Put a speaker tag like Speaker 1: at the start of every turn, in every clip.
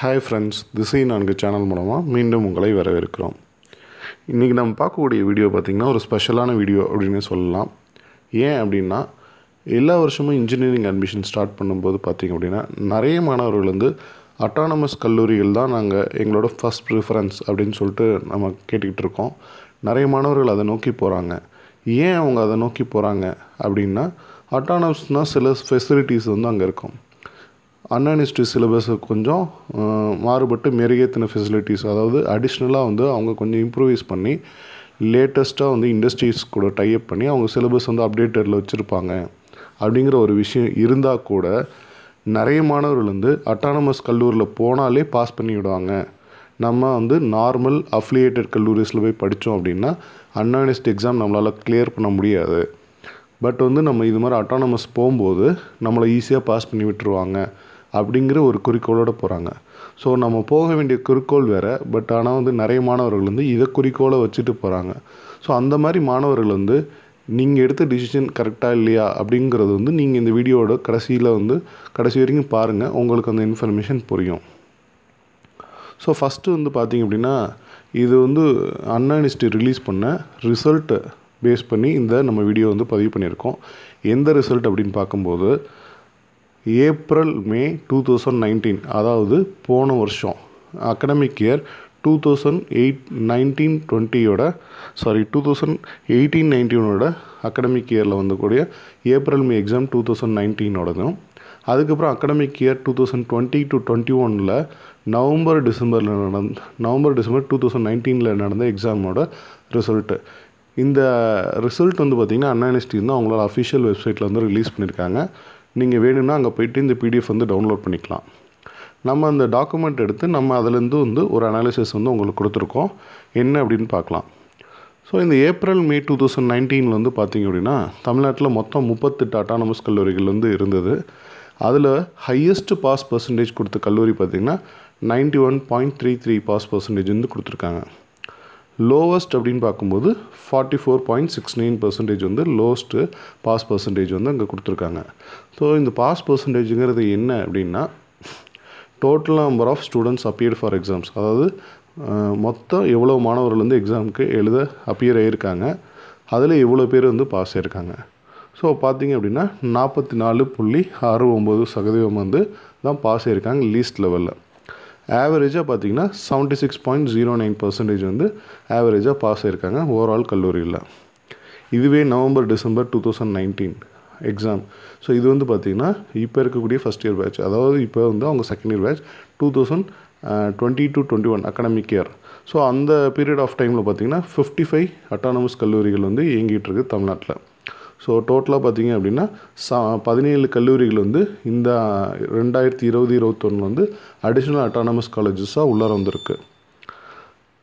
Speaker 1: Hi friends திசை நான்கு channel மூலமாக மீண்டும் உங்களை வரவேற்கிறோம் இன்றைக்கி நம்ம பார்க்கக்கூடிய வீடியோ பார்த்திங்கன்னா ஒரு ஸ்பெஷலான வீடியோ அப்படின்னு சொல்லலாம் ஏன் அப்படின்னா எல்லா வருஷமும் இன்ஜினியரிங் அட்மிஷன் ஸ்டார்ட் பண்ணும்போது பார்த்திங்க அப்படின்னா நிறைய மாணவர்கள் வந்து அட்டானமஸ் கல்லூரிகள் தான் நாங்கள் எங்களோட ஃபஸ்ட் ப்ரிஃபரன்ஸ் அப்படின்னு சொல்லிட்டு நம்ம கேட்டுக்கிட்டு இருக்கோம் நிறைய மாணவர்கள் அதை நோக்கி போகிறாங்க ஏன் அவங்க அதை நோக்கி போகிறாங்க அப்படின்னா அட்டானமஸ்னால் சில ஃபெசிலிட்டிஸ் வந்து அங்கே இருக்கும் அன்அனிஸ்டு சிலபஸை கொஞ்சம் மாறுபட்டு மெருகேற்றின ஃபெசிலிட்டிஸ் அதாவது அடிஷ்னலாக வந்து அவங்க கொஞ்சம் இம்ப்ரூவைஸ் பண்ணி லேட்டஸ்ட்டாக வந்து இண்டஸ்ட்ரீஸ் கூட டைப் பண்ணி அவங்க சிலபஸ் வந்து அப்டேட்டடில் வச்சுருப்பாங்க அப்படிங்கிற ஒரு விஷயம் இருந்தால் கூட நிறைய மாணவர்கள் வந்து அட்டானமஸ் கல்லூரியில் போனாலே பாஸ் பண்ணி விடுவாங்க நம்ம வந்து நார்மல் அஃப்லியேட்டட் கல்லூரிஸில் போய் படித்தோம் அப்படின்னா அன்ஆனஸ்ட் எக்ஸாம் நம்மளால் கிளியர் பண்ண முடியாது பட் வந்து நம்ம இது மாதிரி அட்டானமஸ் போகும்போது நம்மளை ஈஸியாக பாஸ் பண்ணி விட்டுருவாங்க அப்படிங்கிற ஒரு குறிக்கோளோடு போகிறாங்க ஸோ நம்ம போக வேண்டிய குறிக்கோள் வேறு பட் ஆனால் வந்து நிறைய மாணவர்கள் வந்து இதை குறிக்கோளை வச்சுட்டு போகிறாங்க ஸோ அந்த மாதிரி மாணவர்கள் வந்து நீங்கள் எடுத்த டிசிஷன் கரெக்டாக இல்லையா அப்படிங்கிறது வந்து நீங்கள் இந்த வீடியோட கடைசியில் வந்து கடைசி வரைக்கும் பாருங்கள் உங்களுக்கு அந்த இன்ஃபர்மேஷன் புரியும் ஸோ ஃபஸ்ட்டு வந்து பார்த்திங்க அப்படின்னா இது வந்து அன்அனிஸ்ட்டு ரிலீஸ் பண்ண ரிசல்ட்டை பேஸ் பண்ணி இந்த நம்ம வீடியோ வந்து பதிவு பண்ணியிருக்கோம் எந்த ரிசல்ட் அப்படின்னு பார்க்கும்போது April May two thousand nineteen அதாவது போன வருஷம் academic year two thousand eight nineteen டுவெண்ட்டியோட சாரி டூ தௌசண்ட் எயிட்டீன் நைன்டீனோட அகடமிக் இயரில் வந்தக்கூடிய April May exam two thousand நைன்டீனோடதும் அதுக்கப்புறம் academic year two thousand twenty to twenty ஒனில் நவம்பர் டிசம்பரில் நடந்த நவம்பர் டிசம்பர் டூ தௌசண்ட் நைன்டீனில் நடந்த எக்ஸாமோட ரிசல்ட்டு இந்த ரிசல்ட் வந்து பார்த்திங்கன்னா அன்னானிஸ்டி வந்து அவங்களோட அஃபிஷியல் வெப்சைட்டில் வந்து ரிலீஸ் பண்ணியிருக்காங்க நீங்கள் வேணும்னா அங்கே போய்ட்டு இந்த பிடிஎஃப் வந்து டவுன்லோட் பண்ணிக்கலாம் நம்ம அந்த டாக்குமெண்ட் எடுத்து நம்ம அதிலேருந்து வந்து ஒரு அனாலிசிஸ் வந்து உங்களுக்கு கொடுத்துருக்கோம் என்ன அப்படின்னு பார்க்கலாம் ஸோ இந்த ஏப்ரல் மே டூ தௌசண்ட் நைன்டீனில் வந்து பார்த்திங்க அப்படின்னா தமிழ்நாட்டில் மொத்தம் முப்பத்தெட்டு அட்டானமஸ் கல்லூரிகள் வந்து இருந்தது அதில் ஹையஸ்ட் பாஸ் பர்சன்டேஜ் கொடுத்த கல்லூரி பார்த்திங்கன்னா ninety one point three three pass percentage வந்து கொடுத்துருக்காங்க லோவஸ்ட் அப்படின்னு பார்க்கும்போது forty four point six nine percentage வந்து லோவஸ்ட்டு பாஸ் பர்சன்டேஜ் வந்து அங்கே கொடுத்துருக்காங்க ஸோ இந்த பாஸ் பர்சன்டேஜுங்கிறது என்ன அப்படின்னா total number of students appear for exams அதாவது மொத்தம் எவ்வளோ மாணவர்கள் வந்து எக்ஸாமுக்கு எழுத அப்பியர் ஆகியிருக்காங்க அதில் இவ்வளோ பேர் வந்து பாஸ் ஆகியிருக்காங்க ஸோ பார்த்திங்க அப்படின்னா நாற்பத்தி நாலு புள்ளி ஆறு ஒம்பது சதவீதம் வந்து தான் பாஸ் ஆகியிருக்காங்க லீஸ்ட் லெவலில் ஆவரேஜாக பார்த்திங்கன்னா seventy six point zero nine percentage வந்து ஆவரேஜாக பாஸ் ஆயிருக்காங்க ஓவரால் கல்லூரியில் இதுவே November December two thousand nineteen exam so இது வந்து பார்த்திங்கன்னா இப்போ இருக்கக்கூடிய ஃபஸ்ட் இயர் பேட்ச் அதாவது இப்போ வந்து அவங்க second year batch two thousand twenty to twenty one academic year so அந்த பீரியட் ஆஃப் டைமில் பார்த்திங்கன்னா ஃபிஃப்டி ஃபைவ் அட்டானமஸ் கல்லூரிகள் வந்து இயங்கிட்டு இருக்குது தமிழ்நாட்டில் ஸோ டோட்டலாக பார்த்திங்க அப்படின்னா சா பதினேழு கல்லூரிகள் வந்து இந்த ரெண்டாயிரத்தி இருபது இருபத்தொன்று வந்து அடிஷ்னல் அட்டானமஸ் காலேஜஸாக உள்ளார வந்திருக்கு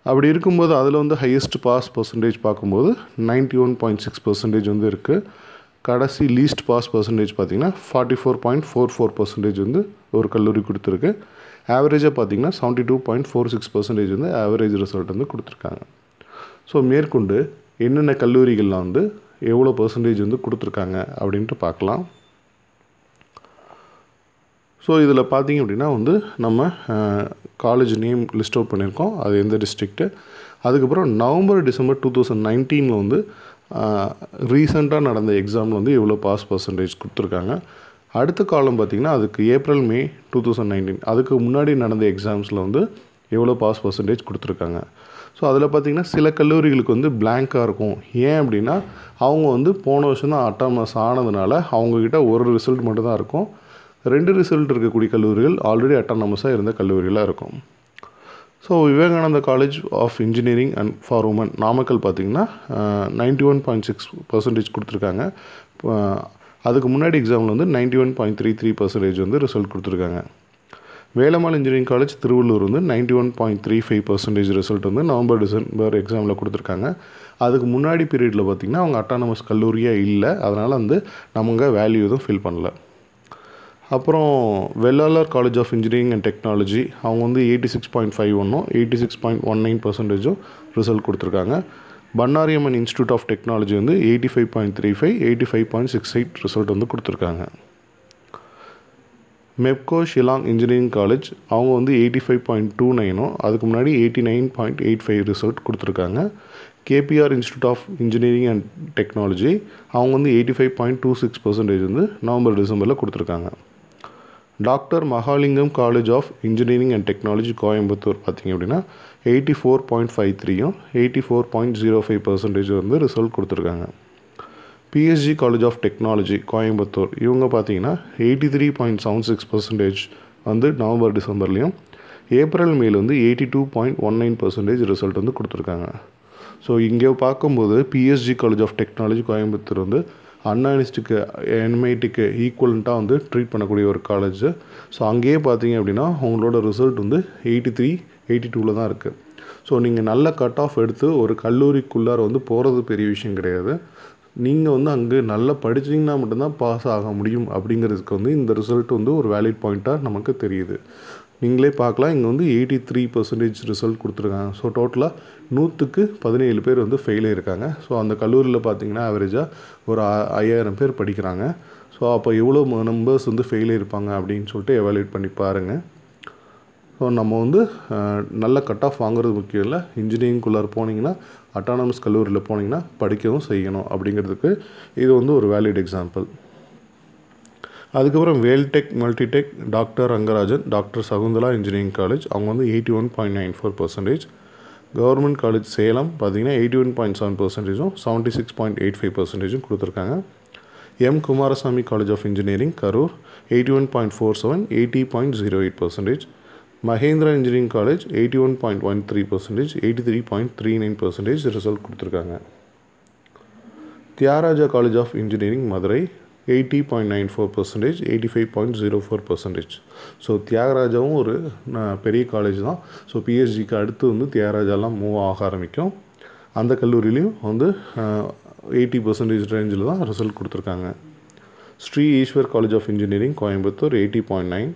Speaker 1: அப்படி இருக்கும்போது அதில் வந்து ஹையஸ்ட் பாஸ் பர்சன்டேஜ் பார்க்கும்போது ninety one point six percentage வந்து இருக்குது கடைசி லீஸ்ட் பாஸ் பர்சன்டேஜ் பார்த்திங்கன்னா forty four point four four percentage வந்து ஒரு கல்லூரி கொடுத்துருக்கு ஆவரேஜாக பார்த்திங்கன்னா seventy two point four six percentage வந்து ஆவரேஜ் ரிசல்ட் வந்து கொடுத்துருக்காங்க ஸோ மேற்கொண்டு என்னென்ன கல்லூரிகள்லாம் வந்து எவ்வளோ பர்சன்டேஜ் வந்து கொடுத்துருக்காங்க அப்படின்ட்டு பார்க்கலாம் ஸோ இதில் பார்த்திங்க அப்படின்னா வந்து நம்ம காலேஜ் நேம் லிஸ்ட் அவுட் பண்ணியிருக்கோம் அது எந்த டிஸ்ட்ரிக்ட்டு அதுக்கப்புறம் நவம்பர் டிசம்பர் டூ தௌசண்ட் நைன்டீனில் வந்து ரீசெண்டாக நடந்த எக்ஸாமில் வந்து எவ்வளோ பாஸ் பர்சன்டேஜ் கொடுத்துருக்காங்க அடுத்த காலம் பார்த்திங்கன்னா அதுக்கு April May two thousand nineteen அதுக்கு முன்னாடி நடந்த எக்ஸாம்ஸில் வந்து எவ்வளோ பாஸ் பர்சன்டேஜ் கொடுத்துருக்காங்க ஸோ அதில் பார்த்திங்கன்னா சில கல்லூரிகளுக்கு வந்து பிளாங்காக இருக்கும் ஏன் அப்படின்னா அவங்க வந்து போன வருஷம் தான் அட்டாமஸ் ஆனதுனால அவங்கக்கிட்ட ஒரு ரிசல்ட் மட்டும்தான் இருக்கும் ரெண்டு ரிசல்ட் இருக்கக்கூடிய கல்லூரிகள் ஆல்ரெடி அட்டானமஸாக இருந்த கல்லூரிகளாக இருக்கும் so Vivekananda college of engineering and for women Namakkal பார்த்திங்கன்னா ninety one point six percentage கொடுத்துருக்காங்க அதுக்கு முன்னாடி எக்ஸாமில் வந்து ninety one point three three percentage வந்து ரிசல்ட் கொடுத்துருக்காங்க வேலம்மாள் இன்ஜினியரிங் காலேஜ் திருவள்ளூர் வந்து ninety one point three five percentage result வந்து நவம்பர் டிசம்பர் எக்ஸாமில் கொடுத்துருக்காங்க அதுக்கு முன்னாடி பீரியடில் பார்த்திங்கன்னா அவங்க அட்டானமஸ் கல்லூரியாக இல்லை அதனால் வந்து நமங்க வேல்யூ எதுவும் ஃபில் பண்ணல அப்புறம் Vellalar college of engineering and technology அவங்க வந்து எயிட்டி சிக்ஸ் பாயிண்ட் ஃபைவ் ஒன்றும் eighty six point one nine பர்சன்டேஜும் ரிசல்ட் கொடுத்துருக்காங்க பன்னாரியம்மன் இன்ஸ்டியூட் ஆஃப் டெக்னாலஜி வந்து eighty five point three five eighty five point six eight result வந்து கொடுத்துருக்காங்க மெப்கோ ஷிலாங் இன்ஜினியரிங் காலேஜ் அவங்க வந்து எயிட்டி ஃபைவ் பாயிண்ட் டூ நைனும் அதுக்கு முன்னாடி eighty nine point eight five result கொடுத்துருக்காங்க KPR institute of engineering and technology அவங்க வந்து eighty five point two six percentage வந்து நவம்பர் டிசம்பரில் கொடுத்துருக்காங்க doctor Mahalingam college of engineering and technology Coimbatore பார்த்திங்க அப்படின்னா எயிட்டி ஃபோர் பாயிண்ட் ஃபைவ் த்ரீயும் eighty four point zero five percentage வந்து ரிசல்ட் கொடுத்துருக்காங்க PSG college of technology Coimbatore இவங்க பார்த்தீங்கன்னா eighty three point seven six percentage வந்து நவம்பர் டிசம்பர்லேயும் ஏப்ரல் மேல வந்து eighty two point one nine percentage result வந்து கொடுத்துருக்காங்க ஸோ இங்கே பார்க்கும்போது PSG college of technology Coimbatore வந்து அன்னானிஸ்டுக்கு யூனிவர்சிட்டிக்கு என்ஐடிக்கு வந்து ட்ரீட் பண்ணக்கூடிய ஒரு காலேஜ் ஸோ அங்கேயே பார்த்தீங்க அப்படின்னா உங்களோட ரிசல்ட் வந்து எயிட்டி த்ரீ எயிட்டி டூவில் தான் இருக்குது ஸோ நீங்கள் நல்ல கட் ஆஃப் எடுத்து ஒரு கல்லூரிக்குள்ளார வந்து போகிறது பெரிய விஷயம் கிடையாது நீங்கள் வந்து அங்கே நல்லா படிச்சிங்கன்னா மட்டும்தான் பாஸ் ஆக முடியும் அப்படிங்கிறதுக்கு வந்து இந்த ரிசல்ட் வந்து ஒரு வேலிட் பாயிண்ட்டாக நமக்கு தெரியுது நீங்களே பார்க்கலாம் இங்கே வந்து எயிட்டி த்ரீ பர்சன்டேஜ் ரிசல்ட் கொடுத்துருக்காங்க ஸோ டோட்டலாக நூற்றுக்கு பதினேழு பேர் வந்து ஃபெயில் ஆகியிருக்காங்க ஸோ அந்த கல்லூரியில் பார்த்தீங்கன்னா ஆவரேஜாக ஒரு ஐயாயிரம் பேர் படிக்கிறாங்க ஸோ அப்போ எவ்வளோ மெம்பர்ஸ் வந்து ஃபெயில் ஆயிருப்பாங்க அப்படின்னு சொல்லிட்டு எவாலுவேட் பண்ணி பாருங்கள் ஸோ நம்ம வந்து நல்ல கட் ஆஃப் வாங்குறது முக்கியம் இல்லை இன்ஜினியரிங்குள்ளார போனீங்கன்னா அட்டானமஸ் கல்லூரியில் போனீங்கன்னா படிக்கவும் செய்யணும் அப்படிங்கிறதுக்கு இது வந்து ஒரு வேலிட் எக்ஸாம்பிள் அதுக்கப்புறம் Veltech multitech doctor Rangarajan doctor Sakunthala engineering college அவங்க வந்து eighty one point nine four percentage government college Salem பார்த்திங்கன்னா எயிட்டி ஒன் பாயிண்ட் செவன் பர்சன்டேஜும் seventy six point eight five பர்சன்டேஜும் கொடுத்துருக்காங்க M Kumarasamy college of engineering Karur eighty one point four seven eighty point zero eight percentage Mahendra engineering college eighty one point one three percentage eighty three point three nine percentage result கொடுத்துருக்காங்க Thiyagaraja college of engineering Madurai eighty point nine four percentage eighty five point zero four percentage so தியாகராஜாவும் ஒரு பெரிய college தான் so பிஹெச்டிக்கு அடுத்து வந்து தியாகராஜாலாம் move ஆக ஆரம்பிக்கும் அந்த கல்லூரியிலையும் வந்து எயிட்டி பர்சன்டேஜ் ரேஞ்சில் தான் ரிசல்ட் கொடுத்துருக்காங்க Sri Eshwar college of engineering Coimbatore eighty point nine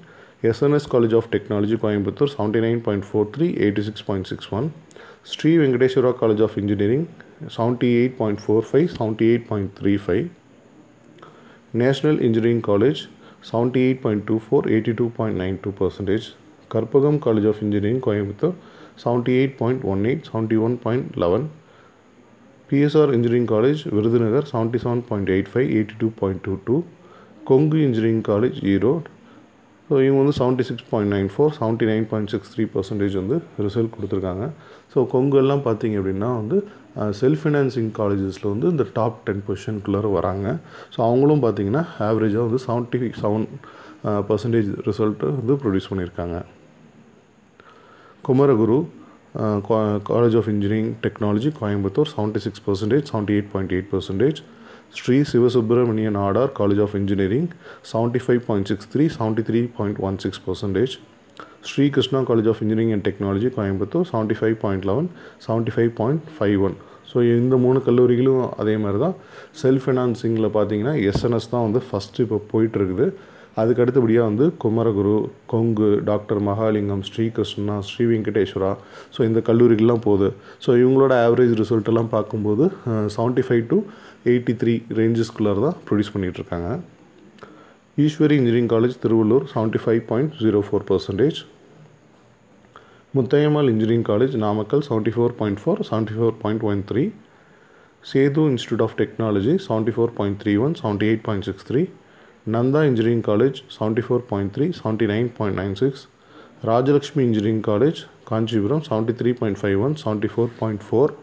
Speaker 1: SNS college of technology Coimbatore seventy nine point four three eighty six point six one Sri Venkateswara college of engineering seventy eight point four five seventy eight point three five national engineering college seventy eight point two four eighty two point nine two percentage Karpagam college of engineering Coimbatore seventy eight point one eight seventy one point eleven PSR engineering college Virudhunagar seventy seven point eight five eighty two point two two Kongu engineering college Erode so இவங்க வந்து seventy six point nine four seventy nine point six three percentage வந்து result கொடுத்துருக்காங்க so கொங்கெல்லாம் பார்த்தீங்க அப்படின்னா வந்து self financing காலேஜஸில் வந்து இந்த டாப் டென் பொசிஷனுக்குள்ளார வராங்க ஸோ அவங்களும் பார்த்தீங்கன்னா ஆவரேஜாக வந்து செவன்ட்டி செவன் பர்சன்டேஜ் ரிசல்ட்டு வந்து ப்ரொடியூஸ் பண்ணியிருக்காங்க Kumaraguru college of engineering technology Coimbatore seventy six percentage seventy eight point eight percentage Sri Sivasubramanian Nadar college of engineering seventy five point six three seventy three point one six percentage Sri Krishna college of engineering and technology Coimbatore seventy five point eleven seventy five point five one so இந்த மூணு கல்லூரிகளும் அதே மாதிரி தான் self ஃபினான்சிங்கில் பார்த்தீங்கன்னா SNS தான் வந்து first இப்போ போயிட்டுருக்குது அதுக்கு அடுத்தபடியாக வந்து குமரகுரு கொங்கு டாக்டர் மகாலிங்கம் ஸ்ரீகிருஷ்ணா ஸ்ரீ வெங்கடேஸ்வரா ஸோ இந்த கல்லூரிகள்லாம் போகுது ஸோ இவங்களோட ஆவரேஜ் ரிசல்ட்டெல்லாம் பார்க்கும்போது seventy five to eighty three ரேஞ்சஸ்குள்ளார தான் ப்ரொடியூஸ் பண்ணிகிட்ருக்காங்க Eswari engineering college Tiruvallur seventy five point zero four percentage Muthayammal engineering college Namakkal seventy four point four seventy four point one three Sethu institute of technology seventy four point three one seventy eight point six three Nanda Engineering College 74.3, 79.96, Rajalakshmi Engineering College, Kanchipuram 73.51, 74.4,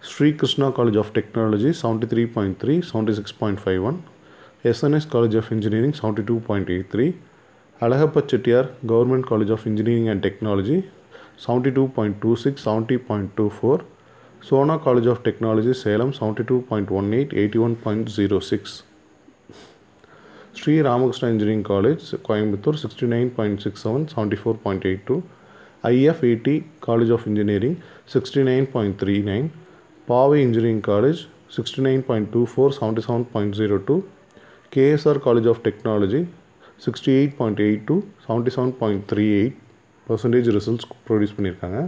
Speaker 1: Sri Krishna College of Technology 73.3, 76.51, SNS College of Engineering 72.83, Alahappa Chettiar Government College of Engineering and Technology 72.26, 70.24, Sona College of Technology Salem 72.18, 81.06. Sri Ramakrishna engineering college Coimbatore sixty nine point six seven seventy four point eight two IFET college of engineering sixty nine point three nine Paavai engineering college sixty nine point two four seventy seven point zero two KSR college of technology sixty eight point eight two seventy seven point three eight percentage results produce பண்ணியிருக்காங்க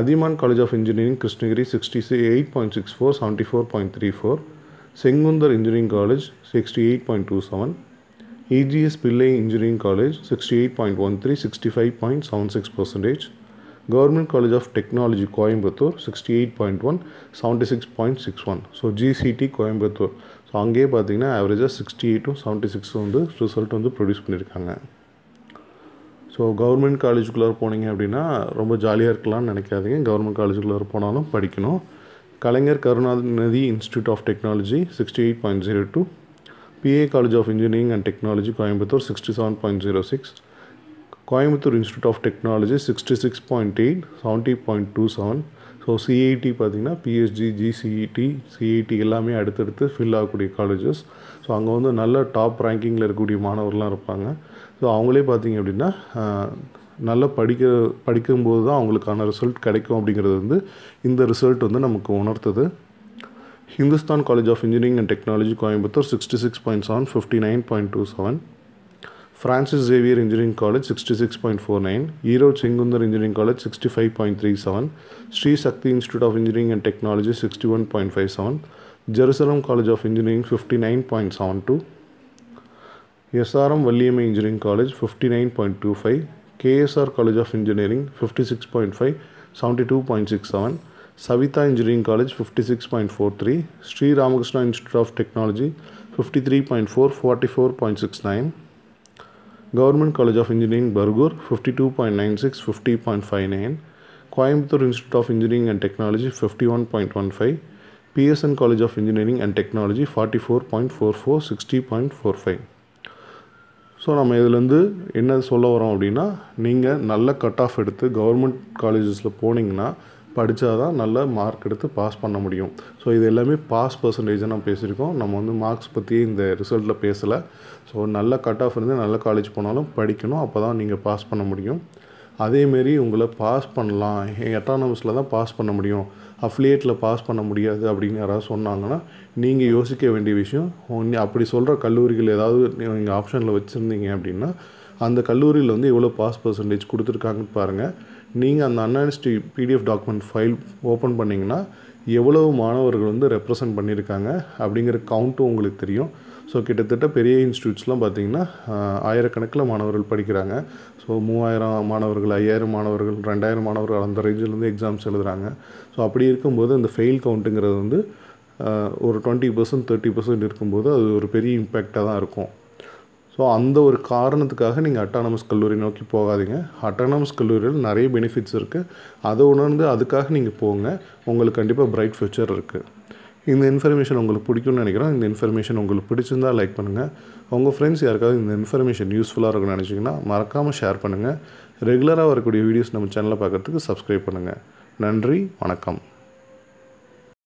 Speaker 1: Adhiyamaan college of engineering Krishnagiri sixty eight point six four seventy four point three four Sengunthar engineering college sixty eight point two seven EGS Pillay engineering college sixty eight point one three sixty five point seven six percentage government college of technology Coimbatore sixty eight point one seventy six point six one so GCT Coimbatore so அங்கேயே பார்த்தீங்கன்னா ஆவரேஜாக sixty எயிட்டும் seventy சிக்ஸும் வந்து result வந்து produce பண்ணியிருக்காங்க so government காலேஜுக்குள்ளே போனீங்க அப்படின்னா ரொம்ப ஜாலியாக இருக்கலாம்னு நினைக்காதீங்க கவர்மெண்ட் காலேஜுக்குள்ளே போனாலும் படிக்கணும் Kalaignar Karunanidhi institute of technology sixty eight point zero two PA college of engineering and technology Coimbatore sixty seven point zero six Coimbatore institute of technology sixty six point eight seventy point two seven so CIT பார்த்திங்கன்னா PSG GCET CIT எல்லாமே அடுத்தடுத்து fill ஆகக்கூடிய colleges so அங்கே வந்து நல்ல top ரேங்கிங்கில் இருக்கக்கூடிய மாணவர்கள்லாம் இருப்பாங்க ஸோ அவங்களே பார்த்திங்க அப்படின்னா நல்லா படிக்க படிக்கும்போது தான் அவங்களுக்கான ரிசல்ட் கிடைக்கும் அப்படிங்கிறது வந்து இந்த ரிசல்ட் வந்து நமக்கு உணர்த்துது Hindusthan college of engineering and technology Coimbatore sixty six point seven fifty nine point two seven Francis Xavier engineering college sixty six point four nine Erode Sengunthar engineering college sixty five point three seven Sri Sakthi institute of engineering and technology sixty one point five seven Jerusalem college of engineering fifty nine point seven two SRM Valliammai engineering college fifty nine point two five KSR College of Engineering 56.5, 72.67, Savita Engineering College 56.43, Sri Ramakrishna Institute of Technology 53.4, 44.69, Government College of Engineering Bargur 52.96, 50.59, Coimbatore Institute of Engineering and Technology 51.15, PSN College of Engineering and Technology 44.44, 60.45. So நம்ம இதுலேருந்து என்ன சொல்ல வரோம் அப்படின்னா நீங்கள் நல்ல cut off எடுத்து government காலேஜஸில் போனீங்கன்னா படித்தா தான் நல்ல மார்க் எடுத்து பாஸ் பண்ண முடியும் ஸோ இது எல்லாமே பாஸ் பர்சன்டேஜாக நம்ம பேசியிருக்கோம் நம்ம வந்து மார்க்ஸ் பற்றி இந்த ரிசல்ட்டில் பேசலை ஸோ நல்ல கட் ஆஃப் இருந்து நல்ல காலேஜ் போனாலும் படிக்கணும் அப்போ தான் நீங்கள் பாஸ் பண்ண முடியும் அதேமாரி உங்களை பாஸ் பண்ணலாம் அட்டானமஸில் தான் பாஸ் பண்ண முடியும் அஃப்லியேட்டில் பாஸ் பண்ண முடியாது அப்படின்னு யாராவது சொன்னாங்கன்னா நீங்கள் யோசிக்க வேண்டிய விஷயம் அப்படி சொல்கிற கல்லூரிகள் ஏதாவது நீங்கள் ஆப்ஷனில் வச்சுருந்தீங்க அப்படின்னா அந்த கல்லூரியில் வந்து எவ்வளோ பாஸ் பர்சன்டேஜ் கொடுத்துருக்காங்கன்னு பாருங்கள் நீங்கள் அந்த enhanced PDF document file open பண்ணிங்கன்னா எவ்வளவு மாணவர்கள் வந்து ரெப்ரசன்ட் பண்ணியிருக்காங்க அப்படிங்கிற கவுண்ட்டும் உங்களுக்கு தெரியும் ஸோ கிட்டத்தட்ட பெரிய இன்ஸ்டியூட்ஸ்லாம் பார்த்திங்கன்னா ஆயிரக்கணக்கில் மாணவர்கள் படிக்கிறாங்க ஸோ மூவாயிரம் மாணவர்கள் ஐயாயிரம் மாணவர்கள் ரெண்டாயிரம் மாணவர்கள் அந்த ரேஞ்சிலேருந்து எக்ஸாம்ஸ் எழுதுகிறாங்க ஸோ அப்படி இருக்கும்போது அந்த ஃபெயில் கவுண்ட்டுங்கிறது வந்து ஒரு டுவெண்ட்டி பர்சன்ட் தேர்ட்டி பர்சன்ட் இருக்கும்போது அது ஒரு பெரிய இம்பேக்டாக தான் இருக்கும் ஸோ அந்த ஒரு காரணத்துக்காக நீங்கள் அட்டானமஸ் கல்லூரி நோக்கி போகாதீங்க அட்டானமஸ் கல்லூரியில் நிறைய பெனிஃபிட்ஸ் இருக்குது அதை உணர்ந்து அதுக்காக நீங்கள் போங்க உங்களுக்கு கண்டிப்பாக பிரைட் ஃப்யூச்சர் இருக்குது இந்த இன்ஃபர்மேஷன் உங்களுக்கு பிடிக்கும்னு நினைக்கிறோம் இந்த இன்ஃபர்மேஷன் உங்களுக்கு பிடிச்சிருந்தால் லைக் பண்ணுங்கள் உங்கள் ஃப்ரெண்ட்ஸ் யாருக்காவது இந்த இன்ஃபர்மேஷன் யூஸ்ஃபுல்லாக இருக்கும்னு நினச்சிங்கன்னா மறக்காமல் ஷேர் பண்ணுங்கள் ரெகுலராக வரக்கூடிய வீடியோஸ் நம்ம சேனலில் பார்க்குறதுக்கு சப்ஸ்கிரைப் பண்ணுங்கள் நன்றி வணக்கம்